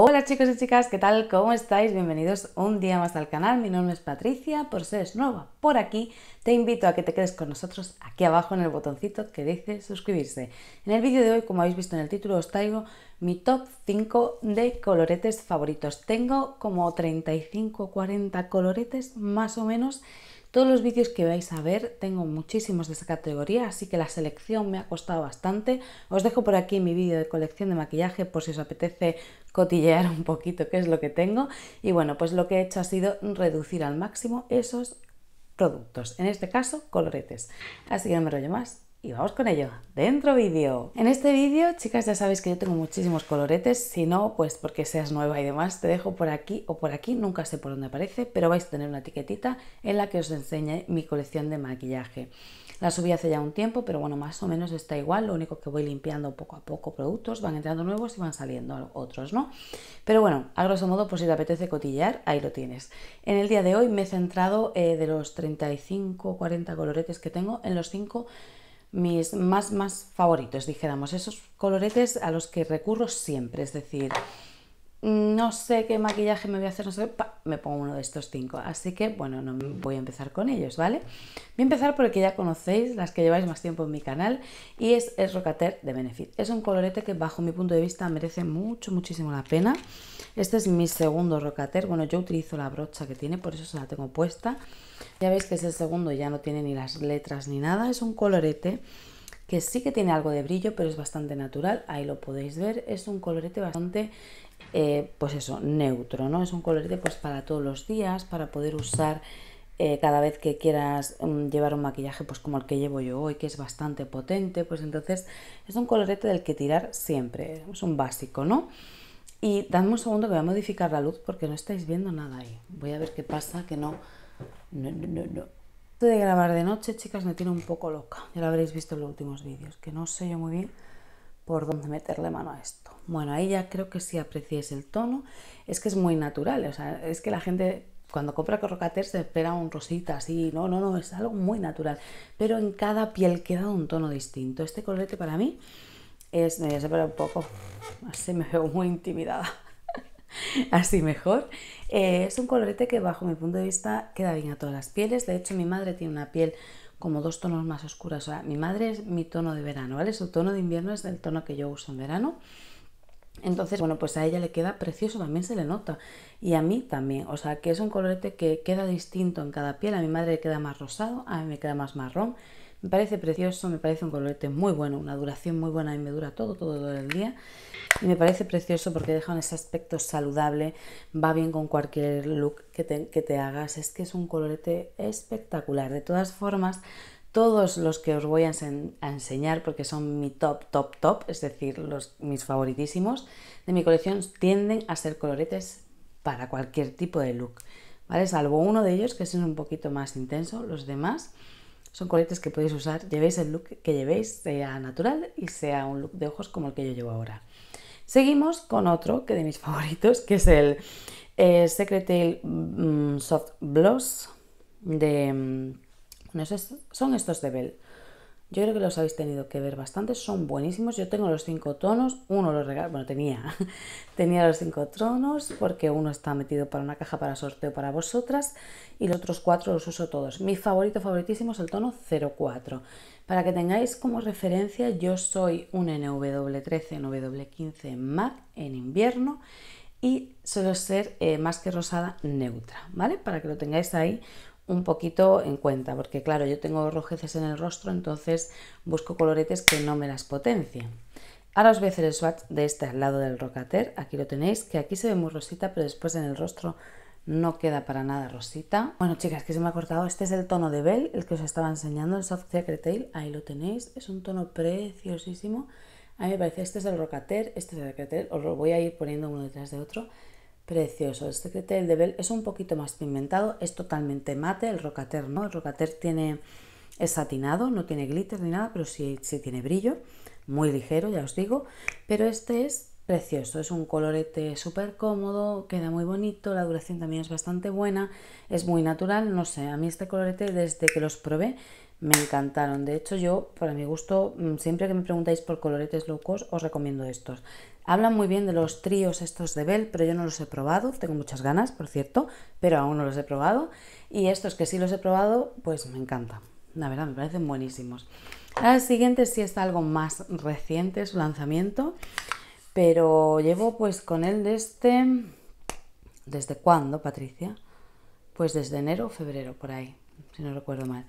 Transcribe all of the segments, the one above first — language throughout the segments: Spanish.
Hola chicos y chicas, ¿qué tal? ¿Cómo estáis? Bienvenidos un día más al canal. Mi nombre es Patricia, por ser nueva por aquí, te invito a que te quedes con nosotros aquí abajo en el botoncito que dice suscribirse. En el vídeo de hoy, como habéis visto en el título, os traigo mi top 5 de coloretes favoritos. Tengo como 35 o 40 coloretes más o menos. Todos los vídeos que vais a ver, tengo muchísimos de esa categoría, así que la selección me ha costado bastante. Os dejo por aquí mi vídeo de colección de maquillaje por si os apetece cotillear un poquito qué es lo que tengo. Y bueno, pues lo que he hecho ha sido reducir al máximo esos productos, en este caso coloretes. Así que no me rollo más, y vamos con ello, dentro vídeo. En este vídeo, chicas, ya sabéis que yo tengo muchísimos coloretes, si no, pues porque seas nueva y demás, te dejo por aquí o por aquí, nunca sé por dónde aparece, pero vais a tener una etiquetita en la que os enseñe mi colección de maquillaje. La subí hace ya un tiempo, pero bueno, más o menos está igual, lo único que voy limpiando poco a poco productos, van entrando nuevos y van saliendo otros, ¿no? Pero bueno, a grosso modo, pues si te apetece cotillar, ahí lo tienes. En el día de hoy me he centrado eh, de los 35, 40 coloretes que tengo en los 5 mis más, más favoritos, dijéramos, esos coloretes a los que recurro siempre, es decir, Mm, no sé qué maquillaje me voy a hacer, no sé, me pongo uno de estos cinco. Así que, bueno, no voy a empezar con ellos, ¿vale? Voy a empezar por el que ya conocéis, las que lleváis más tiempo en mi canal, y es el Rocater de Benefit. Es un colorete que, bajo mi punto de vista, merece mucho, muchísimo la pena. Este es mi segundo Rocater. Bueno, yo utilizo la brocha que tiene, por eso se la tengo puesta. Ya veis que es el segundo, ya no tiene ni las letras ni nada. Es un colorete que sí que tiene algo de brillo, pero es bastante natural, ahí lo podéis ver, es un colorete bastante eh, pues eso, neutro, ¿no? Es un colorete pues para todos los días, para poder usar eh, cada vez que quieras mm, llevar un maquillaje pues como el que llevo yo hoy, que es bastante potente, pues entonces es un colorete del que tirar siempre, es un básico, ¿no? Y dadme un segundo que voy a modificar la luz porque no estáis viendo nada ahí. Voy a ver qué pasa, que no... No, no, no, no. Esto de grabar de noche, chicas, me tiene un poco loca. Ya lo habréis visto en los últimos vídeos, que no sé yo muy bien por dónde meterle mano a esto. Bueno, ahí ya creo que si apreciéis el tono. Es que es muy natural, o sea, es que la gente cuando compra corrocater se espera un rosita así, no, no, no, es algo muy natural. Pero en cada piel queda un tono distinto. Este colorete para mí es, me voy a separar un poco, así me veo muy intimidada. así mejor. Eh, es un colorete que bajo mi punto de vista queda bien a todas las pieles. De hecho, mi madre tiene una piel como dos tonos más oscuras. O sea, mi madre es mi tono de verano, ¿vale? Su tono de invierno es el tono que yo uso en verano. Entonces, bueno, pues a ella le queda precioso, también se le nota. Y a mí también. O sea, que es un colorete que queda distinto en cada piel. A mi madre le queda más rosado, a mí me queda más marrón. Me parece precioso, me parece un colorete muy bueno, una duración muy buena y me dura todo, todo, el día. Y me parece precioso porque deja ese aspecto saludable, va bien con cualquier look que que te hagas. Es que es un colorete espectacular. De todas formas, todos los que os voy a, enseñar porque son mi top, top, top, es decir, los, mis favoritísimos de mi colección tienden a ser coloretes para cualquier tipo de look, ¿vale? Salvo uno de ellos que es un poquito más intenso, los demás son coloretes que podéis usar, llevéis el look que llevéis, sea natural y sea un look de ojos como el que yo llevo ahora. Seguimos con otro que de mis favoritos, que es el eh, Secret Tail mm, Soft Blush de... Mm, son estos de Bell. Yo creo que los habéis tenido que ver bastante son buenísimos. Yo tengo los cinco tonos, uno los regalé, bueno, tenía, tenía los cinco tonos porque uno está metido para una caja para sorteo para vosotras y los otros cuatro los uso todos. Mi favorito, favoritísimo es el tono 04. Para que tengáis como referencia, yo soy un NW13, NW15 MAC en invierno y suelo ser eh, más que rosada neutra, ¿vale? Para que lo tengáis ahí un poquito en cuenta, porque claro, yo tengo rojeces en el rostro, entonces busco coloretes que no me las potencien. Ahora os voy a hacer el swatch de este al lado del rocater, aquí lo tenéis, que aquí se ve muy rosita, pero después en el rostro no queda para nada rosita. Bueno chicas, que se me ha cortado, este es el tono de Bell, el que os estaba enseñando, el Soft Secret Tail, ahí lo tenéis, es un tono preciosísimo. A mí me parece, este es el rocater, este es el rocater, os lo voy a ir poniendo uno detrás de otro precioso. Este el de Bell es un poquito más pigmentado, es totalmente mate, el rocater no, el rocater tiene, es satinado, no tiene glitter ni nada, pero sí, sí tiene brillo, muy ligero, ya os digo, pero este es precioso, es un colorete súper cómodo, queda muy bonito, la duración también es bastante buena, es muy natural, no sé, a mí este colorete desde que los probé me encantaron. De hecho, yo, para mi gusto, mm, siempre que me preguntáis por coloretes locos, os recomiendo estos. Hablan muy bien de los tríos estos de Bell, pero yo no los he probado. Tengo muchas ganas, por cierto, pero aún no los he probado. Y estos que sí los he probado, pues me encantan. La verdad, me parecen buenísimos. El siguiente sí es algo más reciente su lanzamiento, pero llevo pues con él desde... ¿Desde cuándo, Patricia? Pues desde enero o febrero, por ahí, si no recuerdo mal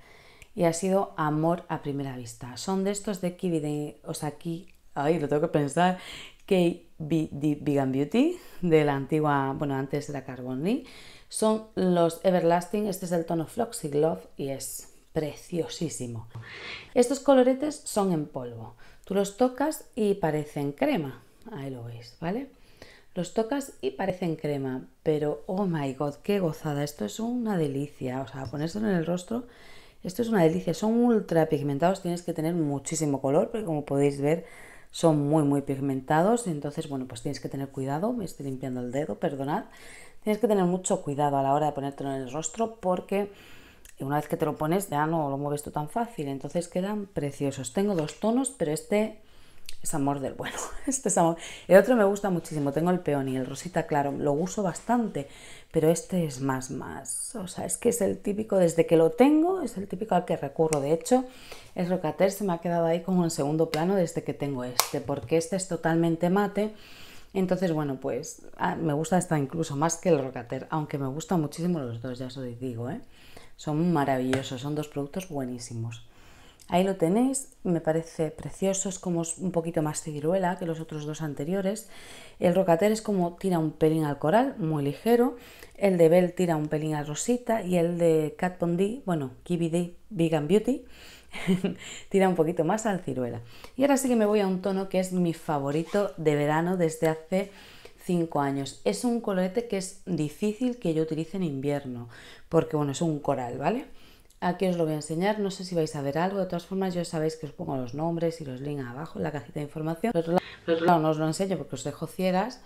y ha sido amor a primera vista. Son de estos de Kibide, o sea, aquí, ay, lo tengo que pensar, KBD Vegan Beauty, de la antigua, bueno, antes era Lee. Son los Everlasting, este es el tono Floxy Glove... y es preciosísimo. Estos coloretes son en polvo. Tú los tocas y parecen crema. Ahí lo veis, ¿vale? Los tocas y parecen crema, pero oh my god, qué gozada, esto es una delicia. O sea, ponérselo en el rostro esto es una delicia, son ultra pigmentados, tienes que tener muchísimo color, porque como podéis ver son muy muy pigmentados, entonces bueno, pues tienes que tener cuidado, me estoy limpiando el dedo, perdonad, tienes que tener mucho cuidado a la hora de ponértelo en el rostro porque una vez que te lo pones ya no lo mueves tú tan fácil, entonces quedan preciosos. Tengo dos tonos, pero este es amor del bueno. Este es amor. El otro me gusta muchísimo. Tengo el peón y el rosita claro. Lo uso bastante, pero este es más, más. O sea, es que es el típico, desde que lo tengo, es el típico al que recurro. De hecho, el rocater se me ha quedado ahí como en segundo plano desde que tengo este, porque este es totalmente mate. Entonces, bueno, pues ah, me gusta esta incluso más que el rocater, aunque me gustan muchísimo los dos, ya os lo digo, ¿eh? Son maravillosos, son dos productos buenísimos. Ahí lo tenéis, me parece precioso, es como un poquito más ciruela que los otros dos anteriores. El rocater es como tira un pelín al coral, muy ligero. El de Bell tira un pelín a rosita y el de Cat D, bueno, D, Vegan Beauty, tira un poquito más al ciruela. Y ahora sí que me voy a un tono que es mi favorito de verano desde hace 5 años. Es un colorete que es difícil que yo utilice en invierno, porque bueno, es un coral, ¿vale? Aquí os lo voy a enseñar, no sé si vais a ver algo, de todas formas ya sabéis que os pongo los nombres y los links abajo en la cajita de información. Por otro lado, no os lo enseño porque os dejo cieras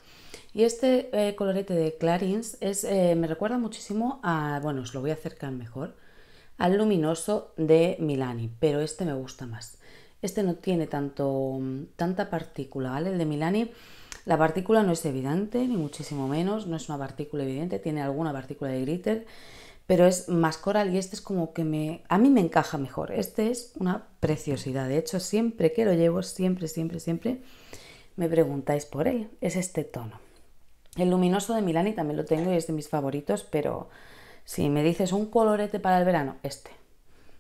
Y este eh, colorete de Clarins es, eh, me recuerda muchísimo a, bueno, os lo voy a acercar mejor, al luminoso de Milani, pero este me gusta más. Este no tiene tanto, tanta partícula, ¿vale? El de Milani, la partícula no es evidente, ni muchísimo menos, no es una partícula evidente, tiene alguna partícula de glitter, pero es más coral y este es como que me, a mí me encaja mejor. Este es una preciosidad, de hecho siempre que lo llevo, siempre, siempre, siempre me preguntáis por él, es este tono. El luminoso de Milani también lo tengo y es de mis favoritos, pero si me dices un colorete para el verano, este,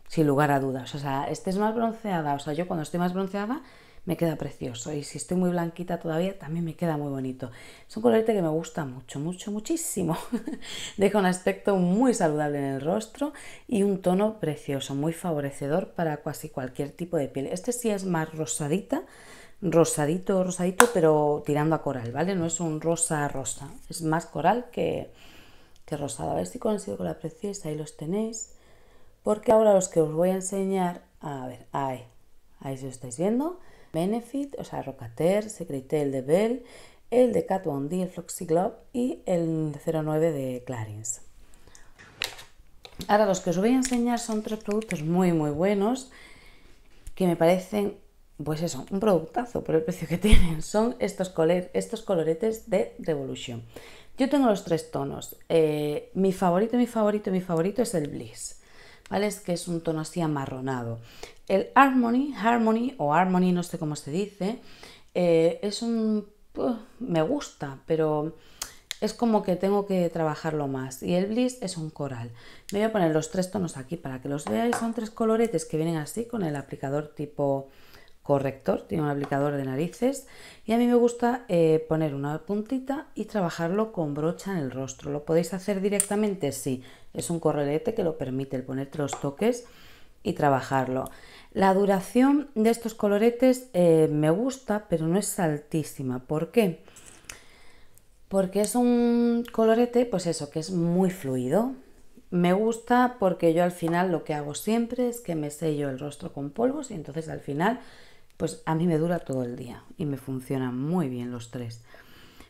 sin lugar a dudas. O sea, este es más bronceada, o sea, yo cuando estoy más bronceada me queda precioso. Y si estoy muy blanquita todavía, también me queda muy bonito. Es un colorito que me gusta mucho, mucho, muchísimo. Deja un aspecto muy saludable en el rostro y un tono precioso, muy favorecedor para casi cualquier tipo de piel. Este sí es más rosadita, rosadito, rosadito, pero tirando a coral, ¿vale? No es un rosa rosa, es más coral que, que rosado. A ver si consigo con la preciosa, ahí los tenéis. Porque ahora los que os voy a enseñar, a ver, ahí, ahí si lo estáis viendo, Benefit, o sea, Rocater, Secretel de Bell, el de Kat Von D, el y el 09 de Clarins. Ahora los que os voy a enseñar son tres productos muy muy buenos que me parecen, pues eso, un productazo por el precio que tienen. Son estos, estos coloretes de Revolution. Yo tengo los tres tonos. Eh, mi favorito, mi favorito, mi favorito es el Bliss. ¿Vale? Es que es un tono así amarronado. El Harmony, Harmony o Harmony, no sé cómo se dice, eh, es un... me gusta, pero es como que tengo que trabajarlo más. Y el Bliss es un coral. Me voy a poner los tres tonos aquí para que los veáis. Son tres coloretes que vienen así con el aplicador tipo corrector. Tiene un aplicador de narices. Y a mí me gusta eh, poner una puntita y trabajarlo con brocha en el rostro. ¿Lo podéis hacer directamente? Sí. Es un correlete que lo permite el ponerte los toques y trabajarlo. La duración de estos coloretes eh, me gusta, pero no es altísima. ¿Por qué? Porque es un colorete, pues eso, que es muy fluido. Me gusta porque yo al final lo que hago siempre es que me sello el rostro con polvos y entonces al final, pues a mí me dura todo el día y me funcionan muy bien los tres.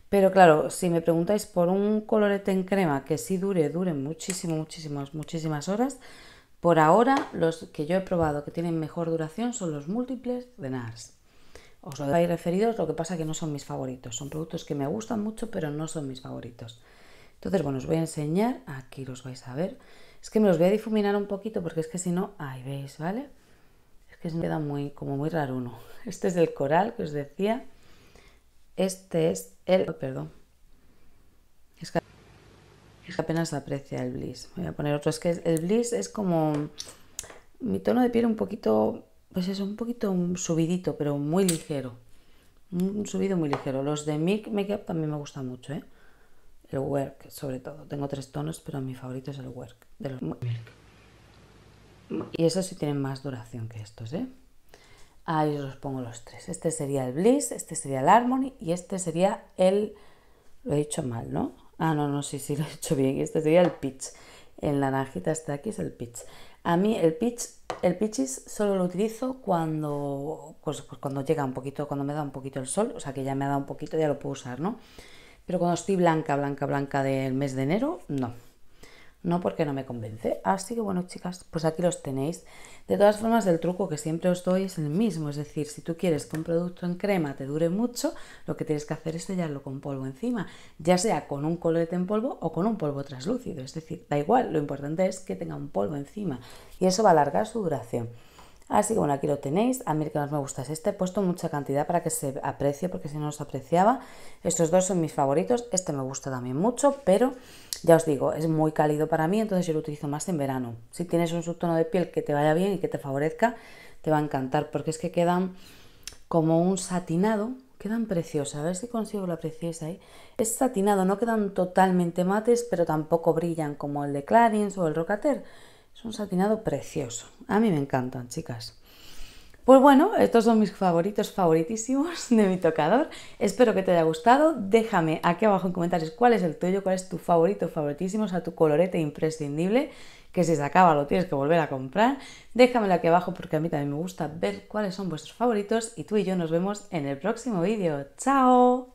Pero claro, si me preguntáis por un colorete en crema que sí dure, dure muchísimo, muchísimas, muchísimas horas, por ahora, los que yo he probado que tienen mejor duración son los múltiples de NARS. Os lo ahí referidos, lo que pasa que no son mis favoritos. Son productos que me gustan mucho, pero no son mis favoritos. Entonces, bueno, os voy a enseñar, aquí los vais a ver. Es que me los voy a difuminar un poquito porque es que si no, ahí veis, ¿vale? Es que se me queda muy, como muy raro uno. Este es el coral que os decía. Este es el, perdón, apenas aprecia el bliss. Voy a poner otro. Es que el bliss es como mi tono de piel un poquito, pues es un poquito subidito, pero muy ligero. Un subido muy ligero. Los de make Makeup también me gustan mucho, ¿eh? El Work, sobre todo. Tengo tres tonos, pero mi favorito es el Work. De Y esos sí tienen más duración que estos, ¿eh? Ahí os los pongo los tres. Este sería el Bliss, este sería el Harmony y este sería el... Lo he dicho mal, ¿no? Ah, no, no, sí, sí, lo he hecho bien. Este sería el pitch. la naranjita este de aquí es el pitch. A mí el pitch, el pitchis solo lo utilizo cuando, pues, pues cuando llega un poquito, cuando me da un poquito el sol, o sea que ya me ha dado un poquito, ya lo puedo usar, ¿no? Pero cuando estoy blanca, blanca, blanca del mes de enero, no no porque no me convence. Así ah, que bueno, chicas, pues aquí los tenéis. De todas formas, el truco que siempre os doy es el mismo, es decir, si tú quieres que un producto en crema te dure mucho, lo que tienes que hacer es sellarlo con polvo encima, ya sea con un colorete en polvo o con un polvo translúcido, es decir, da igual, lo importante es que tenga un polvo encima y eso va a alargar su duración. Así que bueno, aquí lo tenéis. A mí el que más me gusta es este. He puesto mucha cantidad para que se aprecie, porque si no se apreciaba. Estos dos son mis favoritos. Este me gusta también mucho, pero ya os digo, es muy cálido para mí, entonces yo lo utilizo más en verano. Si tienes un subtono de piel que te vaya bien y que te favorezca, te va a encantar, porque es que quedan como un satinado, quedan preciosas. A ver si consigo la preciosa ahí. Es satinado, no quedan totalmente mates, pero tampoco brillan como el de Clarins o el Rocater es un satinado precioso. A mí me encantan, chicas. Pues bueno, estos son mis favoritos, favoritísimos de mi tocador. Espero que te haya gustado. Déjame aquí abajo en comentarios cuál es el tuyo, cuál es tu favorito, favoritísimo, o sea, tu colorete imprescindible, que si se acaba lo tienes que volver a comprar. Déjamelo aquí abajo porque a mí también me gusta ver cuáles son vuestros favoritos y tú y yo nos vemos en el próximo vídeo. ¡Chao!